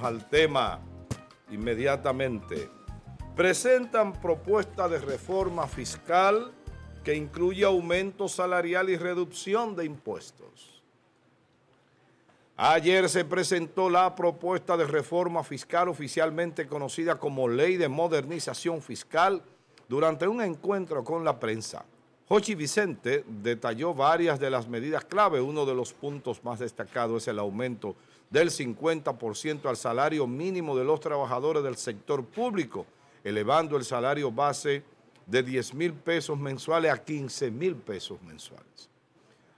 al tema inmediatamente. Presentan propuesta de reforma fiscal que incluye aumento salarial y reducción de impuestos. Ayer se presentó la propuesta de reforma fiscal oficialmente conocida como Ley de Modernización Fiscal durante un encuentro con la prensa. Jochi Vicente detalló varias de las medidas clave. Uno de los puntos más destacados es el aumento del 50% al salario mínimo de los trabajadores del sector público, elevando el salario base de 10 mil pesos mensuales a 15 mil pesos mensuales.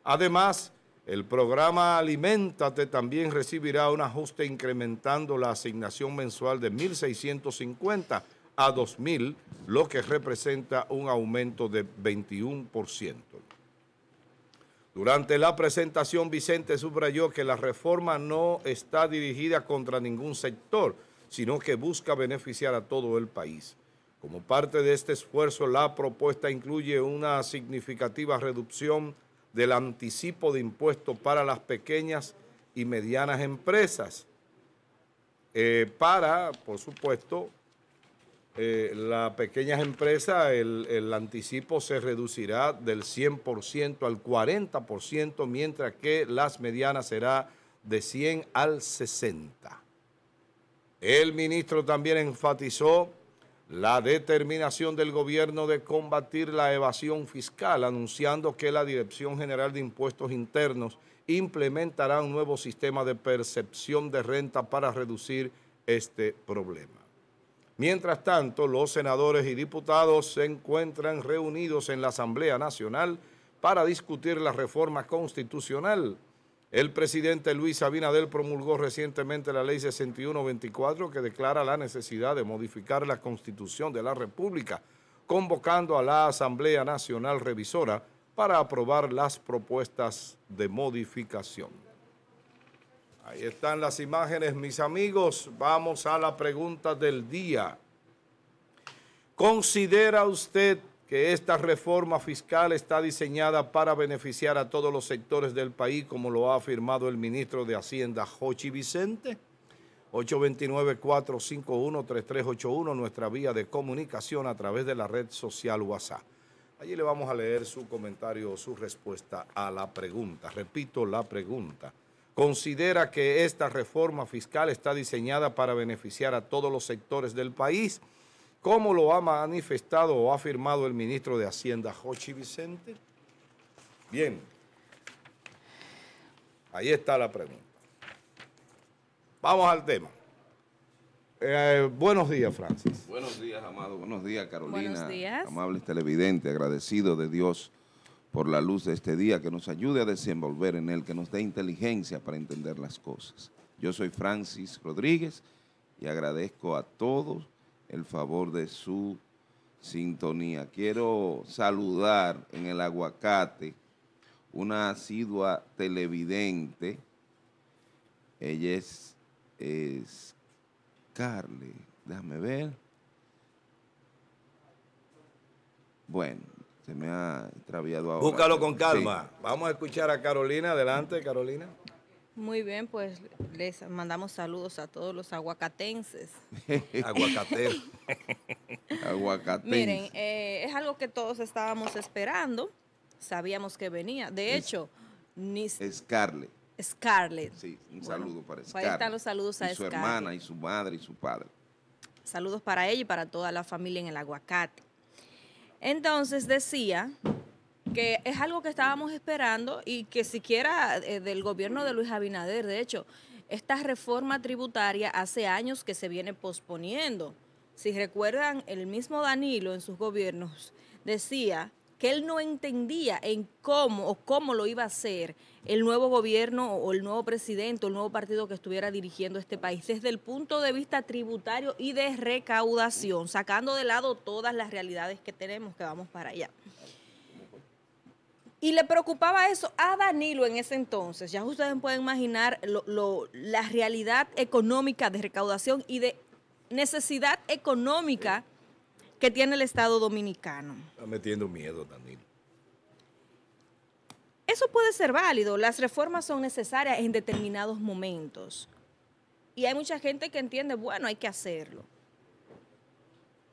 Además, el programa Alimentate también recibirá un ajuste incrementando la asignación mensual de 1.650 a 2.000, lo que representa un aumento de 21%. Durante la presentación, Vicente subrayó que la reforma no está dirigida contra ningún sector, sino que busca beneficiar a todo el país. Como parte de este esfuerzo, la propuesta incluye una significativa reducción del anticipo de impuestos para las pequeñas y medianas empresas, eh, para, por supuesto, eh, las pequeñas empresas, el, el, anticipo se reducirá del 100% al 40%, mientras que las medianas será de 100 al 60%. El ministro también enfatizó la determinación del gobierno de combatir la evasión fiscal, anunciando que la Dirección General de Impuestos Internos implementará un nuevo sistema de percepción de renta para reducir este problema. Mientras tanto, los senadores y diputados se encuentran reunidos en la Asamblea Nacional para discutir la reforma constitucional. El presidente Luis Sabinadel promulgó recientemente la Ley 6124 que declara la necesidad de modificar la Constitución de la República, convocando a la Asamblea Nacional Revisora para aprobar las propuestas de modificación. Ahí están las imágenes, mis amigos. Vamos a la pregunta del día. ¿Considera usted que esta reforma fiscal está diseñada para beneficiar a todos los sectores del país, como lo ha afirmado el ministro de Hacienda, Jochi Vicente? 829-451-3381, nuestra vía de comunicación a través de la red social WhatsApp. Allí le vamos a leer su comentario o su respuesta a la pregunta. Repito la pregunta considera que esta reforma fiscal está diseñada para beneficiar a todos los sectores del país, como lo ha manifestado o ha afirmado el ministro de Hacienda, Jochi Vicente. Bien, ahí está la pregunta. Vamos al tema. Eh, buenos días, Francis. Buenos días, Amado. Buenos días, Carolina. Buenos días. Amables televidentes, agradecido de Dios por la luz de este día, que nos ayude a desenvolver en él, que nos dé inteligencia para entender las cosas. Yo soy Francis Rodríguez y agradezco a todos el favor de su sintonía. Quiero saludar en el aguacate una asidua televidente. Ella es, es Carly. Déjame ver. Bueno, se me ha extraviado ahora. Búscalo con calma. Vamos a escuchar a Carolina. Adelante, Carolina. Muy bien, pues les mandamos saludos a todos los aguacatenses. Aguacate. Aguacatenses. Miren, eh, es algo que todos estábamos esperando. Sabíamos que venía. De hecho, ni... Scarlett. Scarlett. Sí, un saludo para Scarlett. Pues ahí están los saludos a y su hermana y su madre y su padre. Saludos para ella y para toda la familia en el aguacate. Entonces decía que es algo que estábamos esperando y que siquiera eh, del gobierno de Luis Abinader, de hecho, esta reforma tributaria hace años que se viene posponiendo. Si recuerdan, el mismo Danilo en sus gobiernos decía que él no entendía en cómo o cómo lo iba a hacer el nuevo gobierno o el nuevo presidente o el nuevo partido que estuviera dirigiendo este país desde el punto de vista tributario y de recaudación, sacando de lado todas las realidades que tenemos que vamos para allá. Y le preocupaba eso a Danilo en ese entonces. Ya ustedes pueden imaginar la realidad económica de recaudación y de necesidad económica que tiene el Estado dominicano. Está metiendo miedo, Daniel. Eso puede ser válido. Las reformas son necesarias en determinados momentos. Y hay mucha gente que entiende, bueno, hay que hacerlo.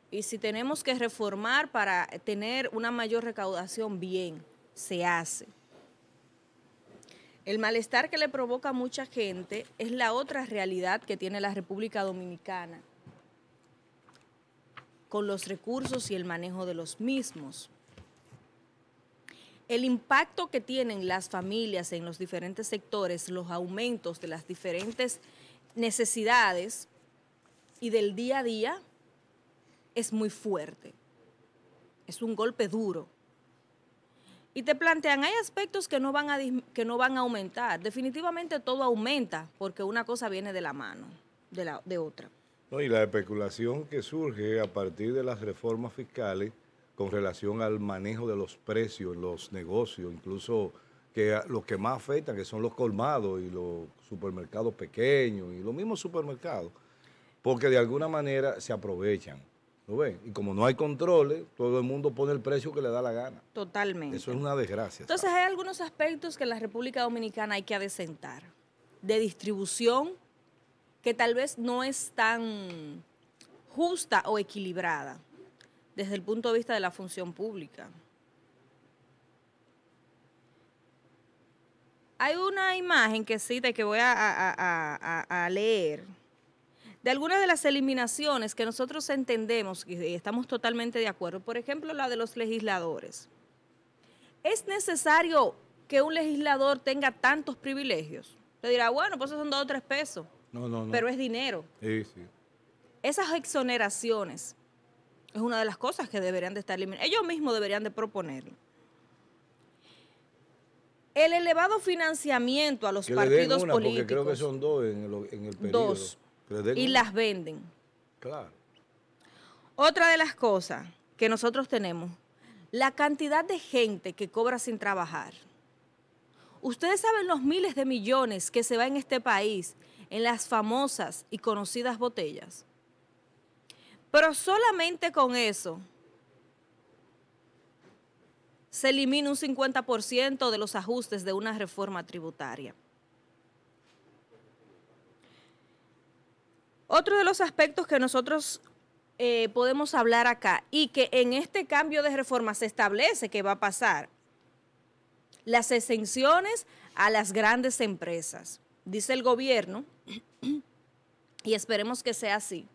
Y si tenemos que reformar para tener una mayor recaudación, bien, se hace. El malestar que le provoca a mucha gente es la otra realidad que tiene la República Dominicana con los recursos y el manejo de los mismos. El impacto que tienen las familias en los diferentes sectores, los aumentos de las diferentes necesidades y del día a día es muy fuerte. Es un golpe duro y te plantean, hay aspectos que no, van a, que no van a aumentar. Definitivamente todo aumenta porque una cosa viene de la mano, de, la, de otra. No, y la especulación que surge a partir de las reformas fiscales con relación al manejo de los precios los negocios, incluso que los que más afectan, que son los colmados y los supermercados pequeños y los mismos supermercados, porque de alguna manera se aprovechan. ¿no ven? Y como no hay controles, todo el mundo pone el precio que le da la gana. Totalmente. Eso es una desgracia. Entonces hay algunos aspectos que en la República Dominicana hay que adecentar, de distribución que tal vez no es tan justa o equilibrada desde el punto de vista de la función pública. Hay una imagen que cita y que voy a, leer de algunas de las eliminaciones que nosotros entendemos y estamos totalmente de acuerdo. Por ejemplo, la de los legisladores. ¿Es necesario que un legislador tenga tantos privilegios? Le dirá, bueno, pues son dos o tres pesos. No, no, no. Pero es dinero. Sí, sí. Esas exoneraciones es una de las cosas que deberían de estar eliminadas. Ellos mismos deberían de proponerlo. El elevado financiamiento a los partidos políticos. Porque creo que son dos en el, periodo. Y las venden. Claro. Otra de las cosas que nosotros tenemos, la cantidad de gente que cobra sin trabajar. Ustedes saben los miles de millones que se va en este país en las famosas y conocidas botellas. Pero solamente con eso se elimina un 50% de los ajustes de una reforma tributaria. Otro de los aspectos que nosotros eh, podemos hablar acá y que en este cambio de reforma se establece que va a pasar, las exenciones a las grandes empresas dice el gobierno, y esperemos que sea así,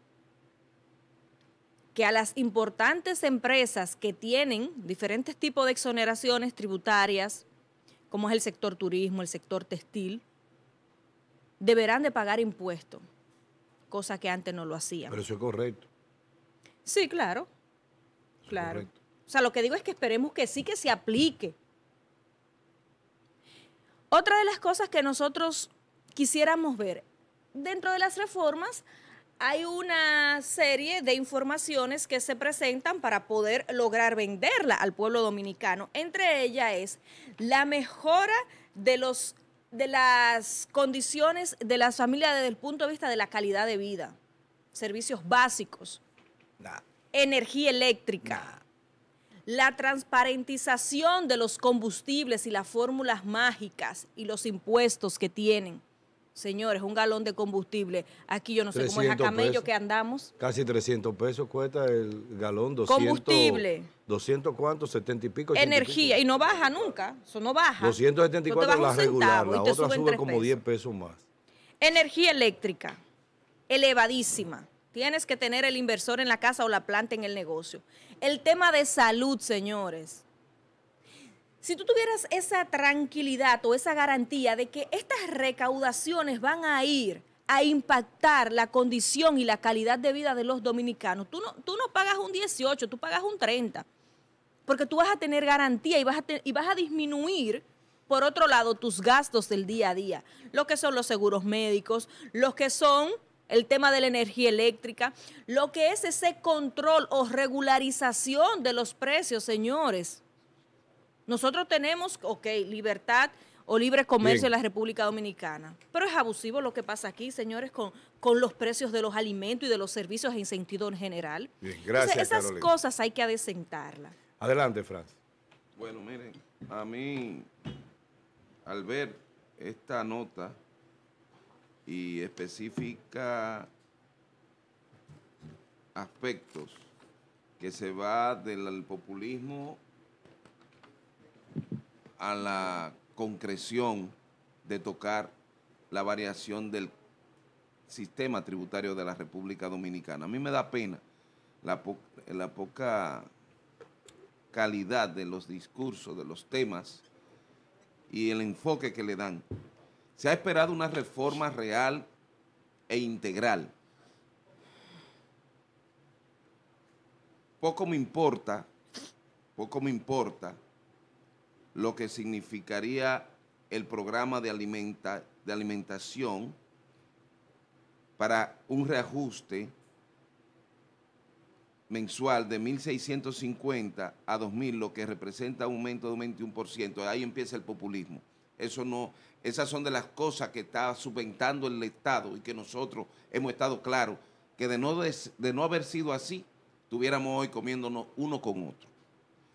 que a las importantes empresas que tienen diferentes tipos de exoneraciones tributarias, como es el sector turismo, el sector textil, deberán de pagar impuestos, cosa que antes no lo hacían. Pero eso es correcto. Sí, claro. claro. O sea, lo que digo es que esperemos que sí que se aplique. Otra de las cosas que nosotros quisiéramos ver, dentro de las reformas hay una serie de informaciones que se presentan para poder lograr venderla al pueblo dominicano. Entre ellas es la mejora de los de las condiciones de las familias desde el punto de vista de la calidad de vida, servicios básicos, energía eléctrica, la transparentización de los combustibles y las fórmulas mágicas y los impuestos que tienen Señores, un galón de combustible. Aquí yo no sé cómo es a camello que andamos. Casi 300 pesos cuesta el galón. 200, combustible. 200 cuánto, 70 y pico. Energía. Y, no baja nunca. Eso no baja. 274 la regular. La otra sube como 10 pesos más. Energía eléctrica. Elevadísima. Tienes que tener el inversor en la casa o la planta en el negocio. El tema de salud, señores. Si tú tuvieras esa tranquilidad o esa garantía de que estas recaudaciones van a ir a impactar la condición y la calidad de vida de los dominicanos, tú no, tú no pagas un 18, tú pagas un 30, porque tú vas a tener garantía y vas a, y vas a disminuir por otro lado, tus gastos del día a día, lo que son los seguros médicos, lo que son el tema de la energía eléctrica, lo que es ese control o regularización de los precios, señores. Nosotros tenemos, ok, libertad o libre comercio en la República Dominicana. Pero es abusivo lo que pasa aquí, señores, con, los precios de los alimentos y de los servicios en sentido en general. gracias. esas cosas hay que adecentarlas. Adelante, Franz. Bueno, miren, a mí, al ver esta nota y específica aspectos que se va del populismo a la concreción de tocar la variación del sistema tributario de la República Dominicana. A mí me da pena la, poca calidad de los discursos, de los temas y el enfoque que le dan. Se ha esperado una reforma real e integral. Poco me importa, poco me importa lo que significaría el programa de, de alimentación para un reajuste mensual de 1.650 a 2.000, lo que representa un aumento de un 21%. Ahí empieza el populismo. Eso no, esas son de las cosas que está subventando el Estado y que nosotros hemos estado claros que de no, de no haber sido así, tuviéramos hoy comiéndonos uno con otro.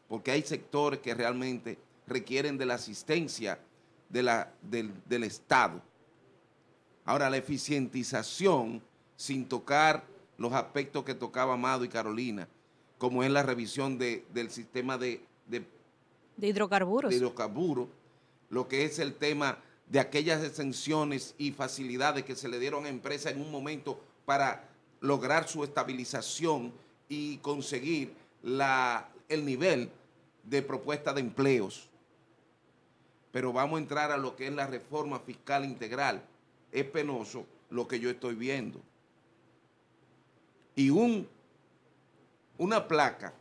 Porque hay sectores que realmente requieren de la asistencia del, Estado. Ahora, la eficientización, sin tocar los aspectos que tocaba Amado y Carolina, como es la revisión del sistema de, hidrocarburos. lo que es el tema de aquellas exenciones y facilidades que se le dieron a empresas en un momento para lograr su estabilización y conseguir el nivel de propuesta de empleos pero vamos a entrar a lo que es la reforma fiscal integral. Es penoso lo que yo estoy viendo. Y un, una placa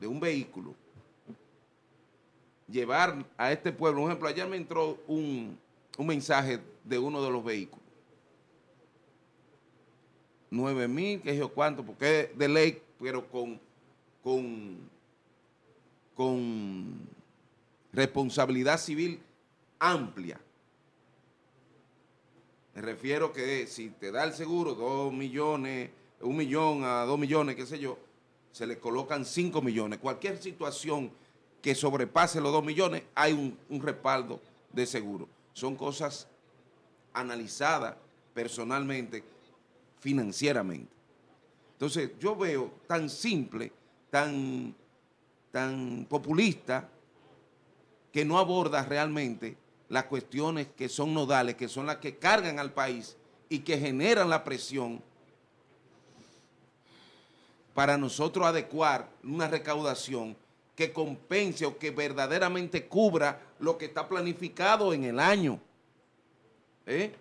de un vehículo, llevar a este pueblo, por ejemplo, ayer me entró un, mensaje de uno de los vehículos. 9 mil, que yo cuánto, porque de ley, pero con, con, con responsabilidad civil amplia. Me refiero que si te da el seguro 2 millones, un millón a 2 millones, qué sé yo, se le colocan 5 millones. Cualquier situación que sobrepase los 2 millones, hay un, respaldo de seguro. Son cosas analizadas personalmente, financieramente. Entonces, yo veo tan simple, tan, tan populista, que no aborda realmente las cuestiones que son nodales, que son las que cargan al país y que generan la presión para nosotros adecuar una recaudación que compense o que verdaderamente cubra lo que está planificado en el año. ¿eh?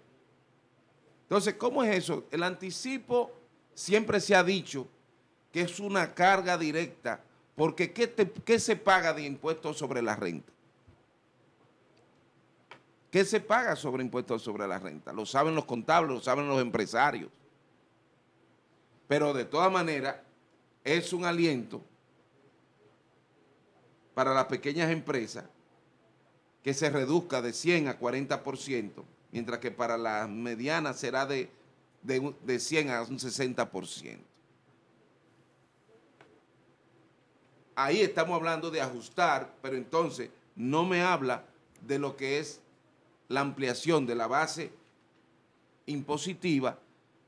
Entonces, ¿cómo es eso? El anticipo siempre se ha dicho que es una carga directa, porque ¿qué, qué se paga de impuestos sobre la renta? ¿Qué se paga sobre impuestos sobre la renta? Lo saben los contables, lo saben los empresarios. Pero de todas maneras, es un aliento para las pequeñas empresas que se reduzca de 100 a 40%, mientras que para las medianas será de, de, 100 a un 60%. Ahí estamos hablando de ajustar, pero entonces no me habla de lo que es la ampliación de la base impositiva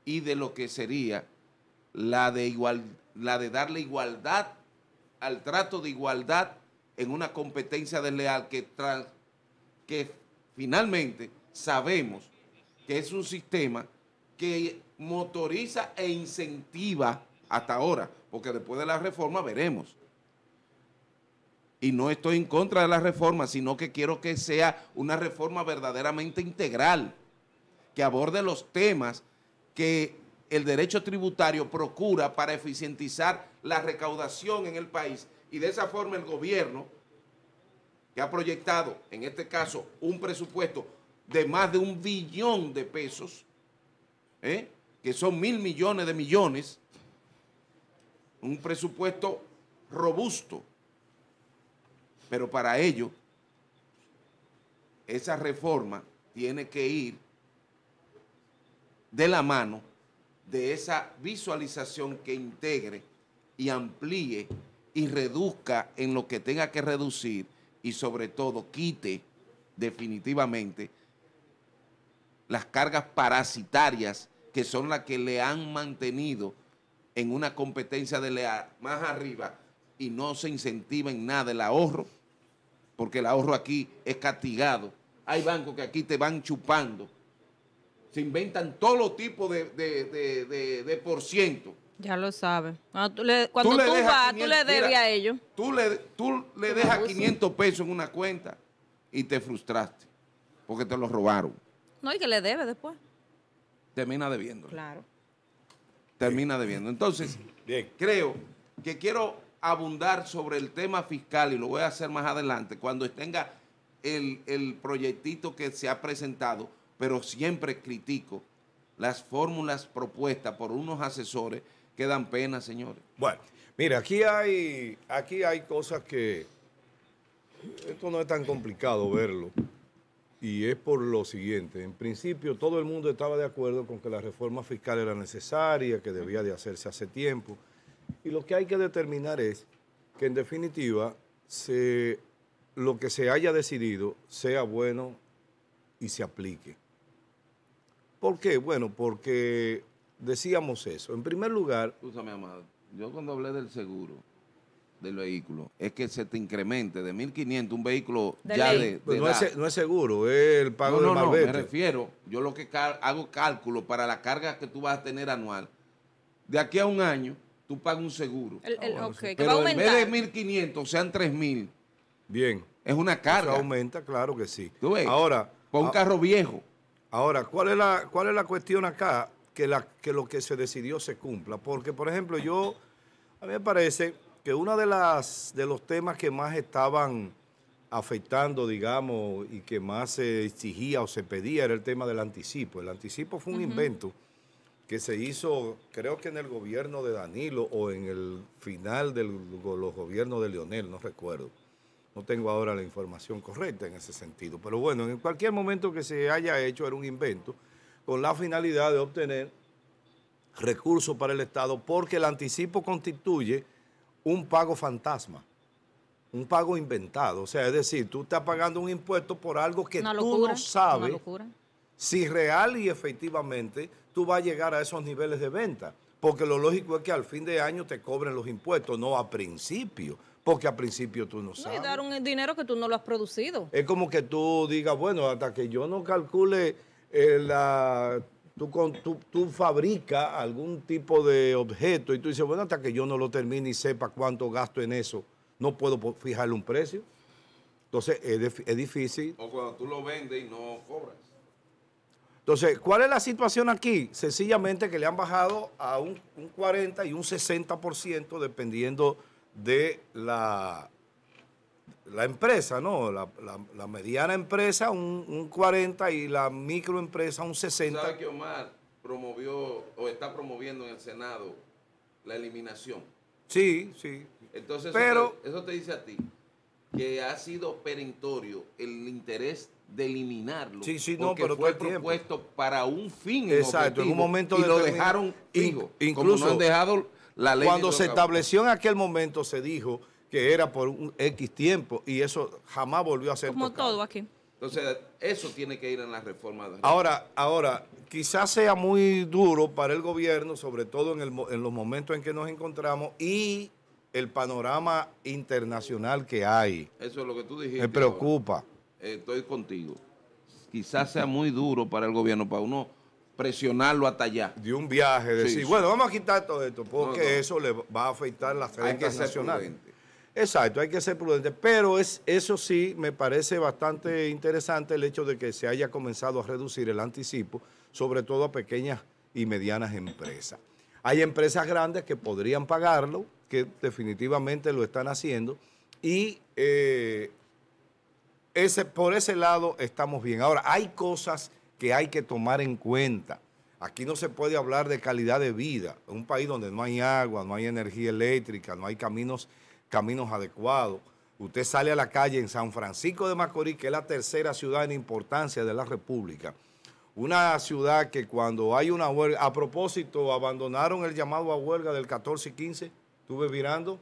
y de lo que sería la de, la de darle igualdad al trato de igualdad en una competencia desleal que, que finalmente sabemos que es un sistema que motoriza e incentiva hasta ahora, porque después de la reforma veremos y no estoy en contra de la reforma, sino que quiero que sea una reforma verdaderamente integral, que aborde los temas que el derecho tributario procura para eficientizar la recaudación en el país. Y de esa forma el gobierno, que ha proyectado, en este caso, un presupuesto de más de un billón de pesos, ¿eh? que son mil millones de millones, un presupuesto robusto, pero para ello, esa reforma tiene que ir de la mano de esa visualización que integre y amplíe y reduzca en lo que tenga que reducir y sobre todo quite definitivamente las cargas parasitarias que son las que le han mantenido en una competencia de más arriba y no se incentiva en nada el ahorro porque el ahorro aquí es castigado. Hay bancos que aquí te van chupando. Se inventan todos los tipos de, por ciento. Ya lo sabes. Ah, cuando tú, le, vas, tú le debes a ellos. Tú le, dejas 500 pesos en una cuenta y te frustraste porque te lo robaron. No, y que le debes después. Termina debiendo. Claro. Termina debiendo. Entonces, creo que quiero abundar sobre el tema fiscal y lo voy a hacer más adelante cuando tenga el, el proyectito que se ha presentado, pero siempre critico las fórmulas propuestas por unos asesores que dan pena, señores. Bueno, mira, aquí hay, aquí hay cosas que esto no es tan complicado verlo. Y es por lo siguiente, en principio todo el mundo estaba de acuerdo con que la reforma fiscal era necesaria, que debía de hacerse hace tiempo. Y lo que hay que determinar es que en definitiva lo que se haya decidido sea bueno y se aplique. ¿Por qué? Bueno, porque decíamos eso. En primer lugar... Escúchame, amado. Yo cuando hablé del seguro del vehículo, es que se te incremente de 1.500 un vehículo ya de... Pues no, es, no, seguro, es el pago no, no, No, me refiero, yo lo que hago cálculo para la carga que tú vas a tener anual, de aquí a un año, tú pagas un seguro. El, ah, pero que en vez de 1.500 sean 3.000. Bien. Es una carga. aumenta, claro que sí. ¿Tú ves? Ahora. Por un carro viejo. Ahora, ¿cuál es la, cuál es la cuestión acá? Que, la, que lo que se decidió se cumpla. Porque, por ejemplo, yo, a mí me parece que uno de, las, de los temas que más estaban afectando, digamos, y que más se exigía o se pedía era el tema del anticipo. El anticipo fue un invento que se hizo, creo que en el gobierno de Danilo o en el final de los gobiernos de Leonel, no recuerdo. No tengo ahora la información correcta en ese sentido. Pero bueno, en cualquier momento que se haya hecho era un invento con la finalidad de obtener recursos para el Estado porque el anticipo constituye un pago fantasma, un pago inventado. O sea, es decir, tú estás pagando un impuesto por algo que tú no sabes si real y efectivamente tú vas a llegar a esos niveles de venta. Porque lo lógico es que al fin de año te cobren los impuestos, no a principio. Porque a principio tú no sabes. No, y dar un dinero que tú no lo has producido. Es como que tú digas, bueno, hasta que yo no calcule eh, la tú, fabricas algún tipo de objeto y tú dices, bueno, hasta que yo no lo termine y sepa cuánto gasto en eso, no puedo fijarle un precio. Entonces es, es difícil. O cuando tú lo vendes y no cobras. Entonces, ¿cuál es la situación aquí? Sencillamente que le han bajado a un, 40 y un 60% dependiendo de la, la empresa, ¿no? La, mediana empresa un, 40 y la microempresa un 60. ¿Sabe que Omar promovió o está promoviendo en el Senado la eliminación? Sí, sí. Entonces, eso te dice a ti que ha sido perentorio el interés de eliminarlo. Sí, sí, pero fue propuesto para un fin. Exacto, en un momento y lo dejaron fijo, incluso han dejado la ley. Cuando se estableció en aquel momento se dijo que era por un X tiempo y eso jamás volvió a ser Como todo aquí. Entonces, eso tiene que ir en las reformas. Ahora, ahora, quizás sea muy duro para el gobierno, sobre todo en, el, en los momentos en que nos encontramos y el panorama internacional que hay. Eso es lo que tú dijiste. Me preocupa estoy contigo. Quizás sea muy duro para el gobierno, para uno presionarlo hasta allá. De un viaje, decir, bueno, vamos a quitar todo esto, porque eso le va a afectar las rentas nacionales. Exacto, hay que ser prudente, pero es, eso sí me parece bastante interesante el hecho de que se haya comenzado a reducir el anticipo, sobre todo a pequeñas y medianas empresas. Hay empresas grandes que podrían pagarlo, que definitivamente lo están haciendo, y eh, ese, por ese lado estamos bien. Ahora, hay cosas que hay que tomar en cuenta. Aquí no se puede hablar de calidad de vida. Un país donde no hay agua, no hay energía eléctrica, no hay caminos, caminos adecuados. Usted sale a la calle en San Francisco de Macorís, que es la tercera ciudad en importancia de la República. Una ciudad que cuando hay una huelga, a propósito, abandonaron el llamado a huelga del 14 y 15, estuve mirando,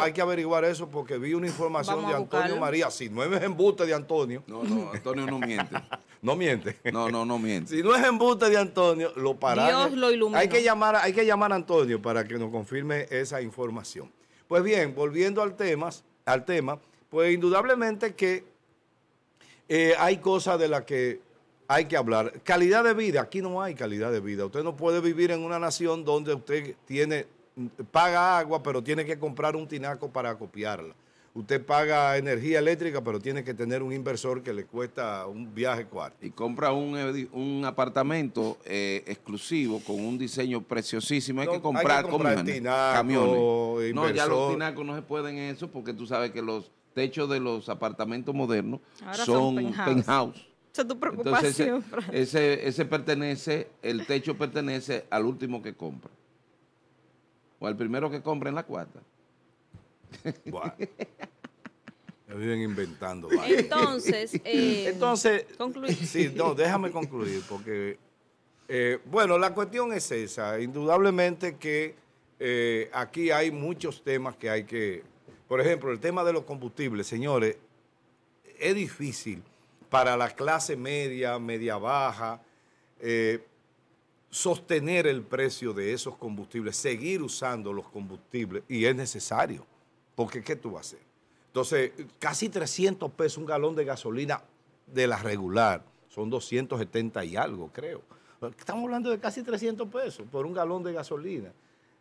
hay que averiguar eso porque vi una información de Antonio María. Si no es embuste de Antonio. No, no, Antonio no miente. no miente. No, no, no miente. Si no es embuste de Antonio, lo paramos. Dios lo ilumina. Hay que, llamar, hay que llamar a Antonio para que nos confirme esa información. Pues bien, volviendo al, al tema, pues indudablemente que eh, hay cosas de las que hay que hablar. Calidad de vida, aquí no hay calidad de vida. Usted no puede vivir en una nación donde usted tiene paga agua, pero tiene que comprar un tinaco para copiarla. Usted paga energía eléctrica, pero tiene que tener un inversor que le cuesta un viaje cuarto. Y compra un, apartamento eh, exclusivo con un diseño preciosísimo. Hay que comprar, camiones. No, ya los tinacos no se pueden eso porque tú sabes que los techos de los apartamentos modernos son, penthouse. Entonces, ese pertenece, el techo pertenece al último que compra o al primero que compre en la cuarta. Bueno. Me viven inventando. Entonces, eh, Entonces Sí, no, déjame concluir, porque, eh, bueno, la cuestión es esa. Indudablemente que eh, aquí hay muchos temas que hay que... Por ejemplo, el tema de los combustibles, señores, es difícil para la clase media, media baja, sostener el precio de esos combustibles, seguir usando los combustibles, y es necesario, porque ¿qué tú vas a hacer? Entonces, casi 300 pesos un galón de gasolina de la regular, son 270 y algo, creo. Estamos hablando de casi 300 pesos por un galón de gasolina.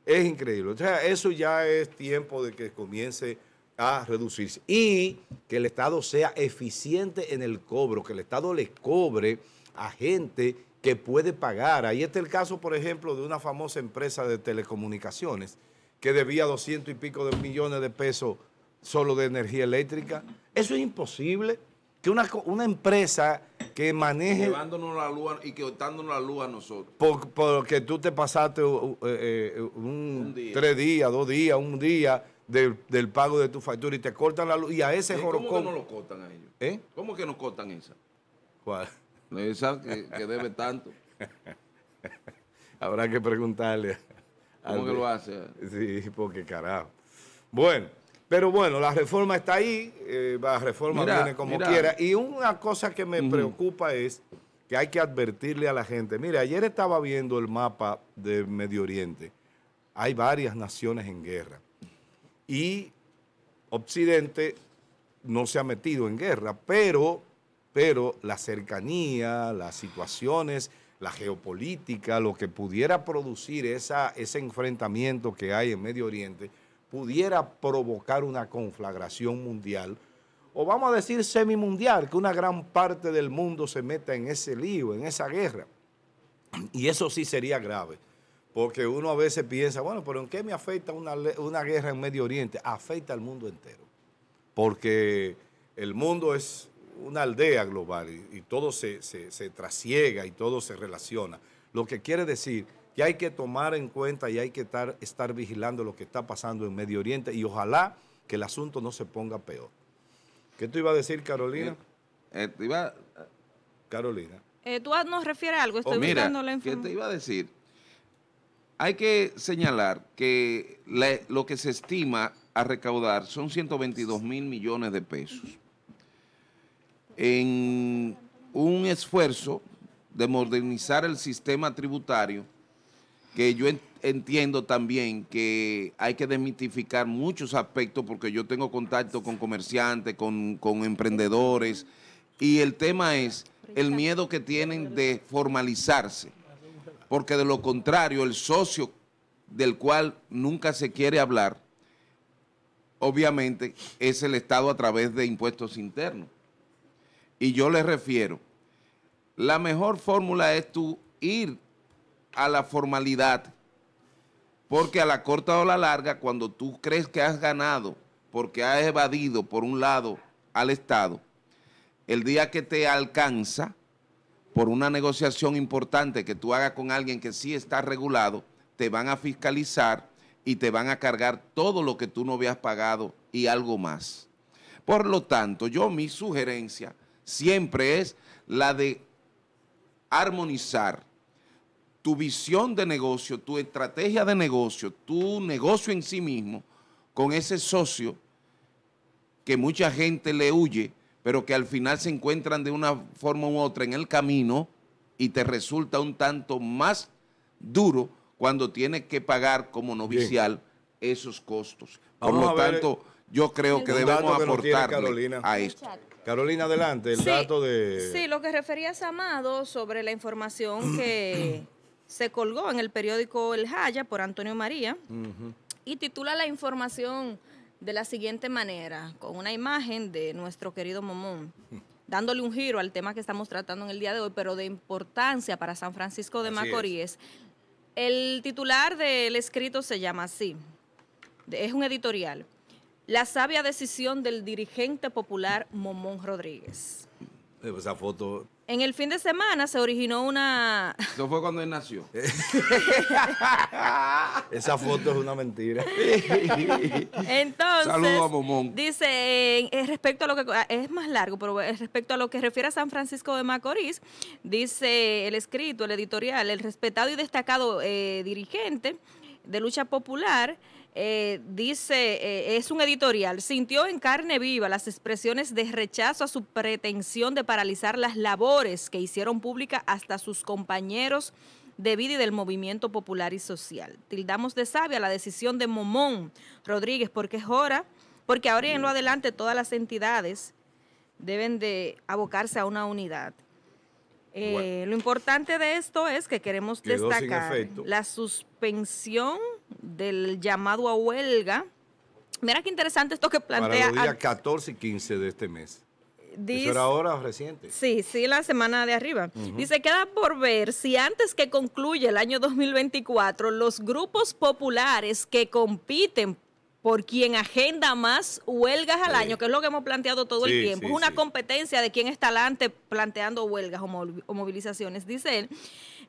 Es increíble. O sea, eso ya es tiempo de que comience a reducirse y que el Estado sea eficiente en el cobro, que el Estado le cobre a gente que puede pagar. Ahí está el caso, por ejemplo, de una famosa empresa de telecomunicaciones que debía doscientos y pico de millones de pesos solo de energía eléctrica. Eso es imposible. Que una, empresa que maneje... Llevándonos la luz y que la luz a nosotros. porque tú te pasaste uh, uh, eh, eh, un, tres días, dos días, un día del, pago de tu factura y te cortan la luz. Y a ese ¿Cómo no lo cortan a ellos? ¿Eh? ¿Cómo que no cortan esa? ¿Cuál? Esa que, que debe tanto. Habrá que preguntarle. ¿Cómo que lo hace? Sí, porque carajo. Bueno, pero bueno, la reforma está ahí, eh, la reforma viene como quiera. Y una cosa que me preocupa es que hay que advertirle a la gente. Mire, ayer estaba viendo el mapa de Medio Oriente. Hay varias naciones en guerra. Y Occidente no se ha metido en guerra, pero pero la cercanía, las situaciones, la geopolítica, lo que pudiera producir ese enfrentamiento que hay en Medio Oriente, pudiera provocar una conflagración mundial, o vamos a decir semimundial, que una gran parte del mundo se meta en ese lío, en esa guerra. Y eso sí sería grave, porque uno a veces piensa, bueno, pero ¿en qué me afecta una, una guerra en Medio Oriente? Afecta al mundo entero, porque el mundo es una aldea global y, todo se, trasiega y todo se relaciona. Lo que quiere decir que hay que tomar en cuenta y hay que estar, estar vigilando lo que está pasando en Medio Oriente y ojalá que el asunto no se ponga peor. ¿Qué tú iba a decir, Carolina? Eh, eh, eh, Carolina. tú nos refieres a algo, estoy oh, la información. ¿Qué te iba a decir? Hay que señalar que lo que se estima a recaudar son 122 mil millones de pesos en un esfuerzo de modernizar el sistema tributario, que yo entiendo también que hay que demitificar muchos aspectos porque yo tengo contacto con comerciantes, con, con emprendedores, y el tema es el miedo que tienen de formalizarse, porque de lo contrario el socio del cual nunca se quiere hablar, obviamente es el Estado a través de impuestos internos. Y yo les refiero, la mejor fórmula es tú ir a la formalidad, porque a la corta o la larga, cuando tú crees que has ganado, porque has evadido por un lado al Estado, el día que te alcanza por una negociación importante que tú hagas con alguien que sí está regulado, te van a fiscalizar y te van a cargar todo lo que tú no habías pagado y algo más. Por lo tanto, yo mi sugerencia siempre es la de armonizar tu visión de negocio, tu estrategia de negocio, tu negocio en sí mismo con ese socio que mucha gente le huye, pero que al final se encuentran de una forma u otra en el camino y te resulta un tanto más duro cuando tienes que pagar como novicial esos costos. Por lo tanto yo creo que debemos aportar a esto. Carolina, adelante, el dato de... Sí, lo que referías, Amado, sobre la información que se colgó en el periódico El Jaya por Antonio María y titula la información de la siguiente manera, con una imagen de nuestro querido Momón, dándole un giro al tema que estamos tratando en el día de hoy, pero de importancia para San Francisco de Macorís. El titular del escrito se llama así, es un editorial la sabia decisión del dirigente popular Momón Rodríguez. Eh, esa foto. En el fin de semana se originó una. Eso fue cuando él nació. Esa foto es una mentira. Entonces. ...saludos a Momón. Dice, respecto a lo que. Ah, es más largo, pero respecto a lo que refiere a San Francisco de Macorís, dice el escrito, el editorial, el respetado y destacado eh, dirigente de lucha popular. Eh, dice, eh, es un editorial, sintió en carne viva las expresiones de rechazo a su pretensión de paralizar las labores que hicieron pública hasta sus compañeros de vida y del movimiento popular y social. Tildamos de sabia la decisión de Momón Rodríguez, porque es hora, porque ahora y en lo adelante todas las entidades deben de abocarse a una unidad. Eh, lo importante de esto es que queremos destacar la suspensión del llamado a huelga. Mira qué interesante esto que plantea. Para los 14 y 15 de este mes. Dice, ahora reciente. Sí, sí, la semana de arriba. Dice, queda por ver si antes que concluya el año 2024, los grupos populares que compiten por quien agenda más huelgas al año, que es lo que hemos planteado todo el tiempo. es una competencia de quien está adelante planteando huelgas o, movilizaciones, dice él.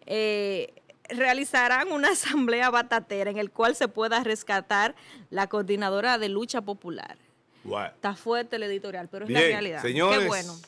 Eh, realizarán una asamblea batatera en el cual se pueda rescatar la coordinadora de lucha popular. Está fuerte el editorial, pero es la realidad. Qué bueno.